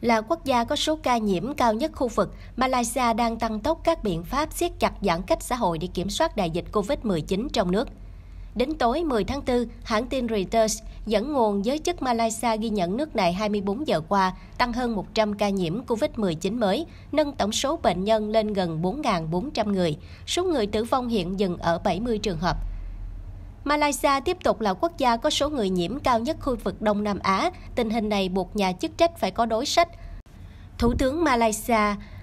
Là quốc gia có số ca nhiễm cao nhất khu vực, Malaysia đang tăng tốc các biện pháp siết chặt giãn cách xã hội để kiểm soát đại dịch COVID-19 trong nước. Đến tối 10 tháng 4, hãng tin Reuters dẫn nguồn giới chức Malaysia ghi nhận nước này 24 giờ qua tăng hơn 100 ca nhiễm COVID-19 mới, nâng tổng số bệnh nhân lên gần 4.400 người. Số người tử vong hiện dừng ở 70 trường hợp. Malaysia tiếp tục là quốc gia có số người nhiễm cao nhất khu vực Đông Nam Á. Tình hình này buộc nhà chức trách phải có đối sách. Thủ tướng Malaysia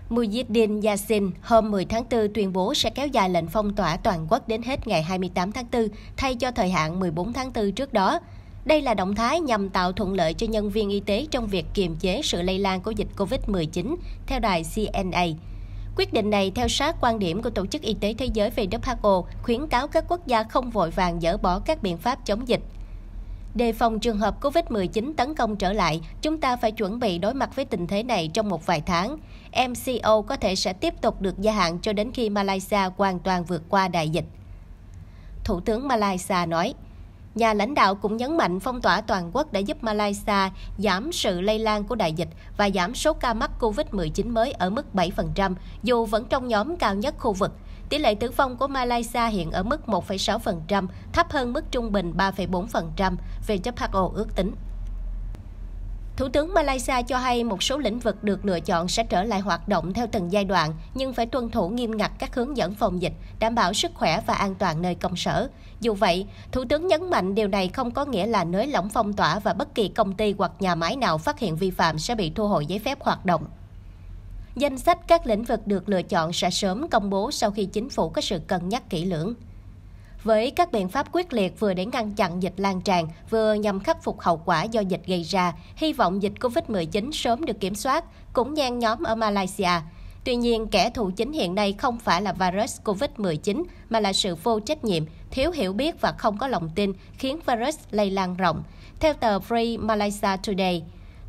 Muhyiddin Yassin hôm 10 tháng 4 tuyên bố sẽ kéo dài lệnh phong tỏa toàn quốc đến hết ngày 28 tháng 4 thay cho thời hạn 14 tháng 4 trước đó. Đây là động thái nhằm tạo thuận lợi cho nhân viên y tế trong việc kiềm chế sự lây lan của dịch COVID-19, theo đài CNA. Quyết định này theo sát quan điểm của Tổ chức Y tế Thế giới về WHO khuyến cáo các quốc gia không vội vàng dỡ bỏ các biện pháp chống dịch. Đề phòng trường hợp COVID-19 tấn công trở lại, chúng ta phải chuẩn bị đối mặt với tình thế này trong một vài tháng. MCO có thể sẽ tiếp tục được gia hạn cho đến khi Malaysia hoàn toàn vượt qua đại dịch. Thủ tướng Malaysia nói. Nhà lãnh đạo cũng nhấn mạnh phong tỏa toàn quốc đã giúp Malaysia giảm sự lây lan của đại dịch và giảm số ca mắc COVID-19 mới ở mức 7%, dù vẫn trong nhóm cao nhất khu vực. Tỷ lệ tử vong của Malaysia hiện ở mức 1,6%, thấp hơn mức trung bình 3,4%, về WHO ước tính. Thủ tướng Malaysia cho hay một số lĩnh vực được lựa chọn sẽ trở lại hoạt động theo từng giai đoạn, nhưng phải tuân thủ nghiêm ngặt các hướng dẫn phòng dịch, đảm bảo sức khỏe và an toàn nơi công sở. Dù vậy, Thủ tướng nhấn mạnh điều này không có nghĩa là nới lỏng phong tỏa và bất kỳ công ty hoặc nhà máy nào phát hiện vi phạm sẽ bị thu hồi giấy phép hoạt động. Danh sách các lĩnh vực được lựa chọn sẽ sớm công bố sau khi chính phủ có sự cân nhắc kỹ lưỡng với các biện pháp quyết liệt vừa để ngăn chặn dịch lan tràn, vừa nhằm khắc phục hậu quả do dịch gây ra, hy vọng dịch COVID-19 sớm được kiểm soát, cũng nhan nhóm ở Malaysia. Tuy nhiên, kẻ thù chính hiện nay không phải là virus COVID-19 mà là sự vô trách nhiệm, thiếu hiểu biết và không có lòng tin khiến virus lây lan rộng. Theo tờ Free Malaysia Today,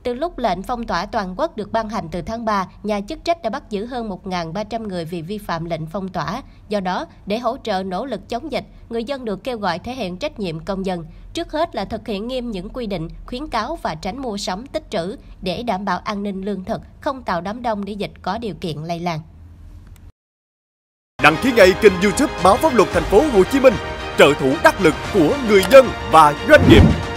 từ lúc lệnh phong tỏa toàn quốc được ban hành từ tháng 3, nhà chức trách đã bắt giữ hơn 1.300 người vì vi phạm lệnh phong tỏa. Do đó, để hỗ trợ nỗ lực chống dịch, người dân được kêu gọi thể hiện trách nhiệm công dân. Trước hết là thực hiện nghiêm những quy định, khuyến cáo và tránh mua sắm tích trữ để đảm bảo an ninh lương thực, không tạo đám đông để dịch có điều kiện lây lan. Đăng ký ngay kênh YouTube Báo Pháp Luật Thành phố Hồ Chí Minh, trợ thủ đắc lực của người dân và doanh nghiệp.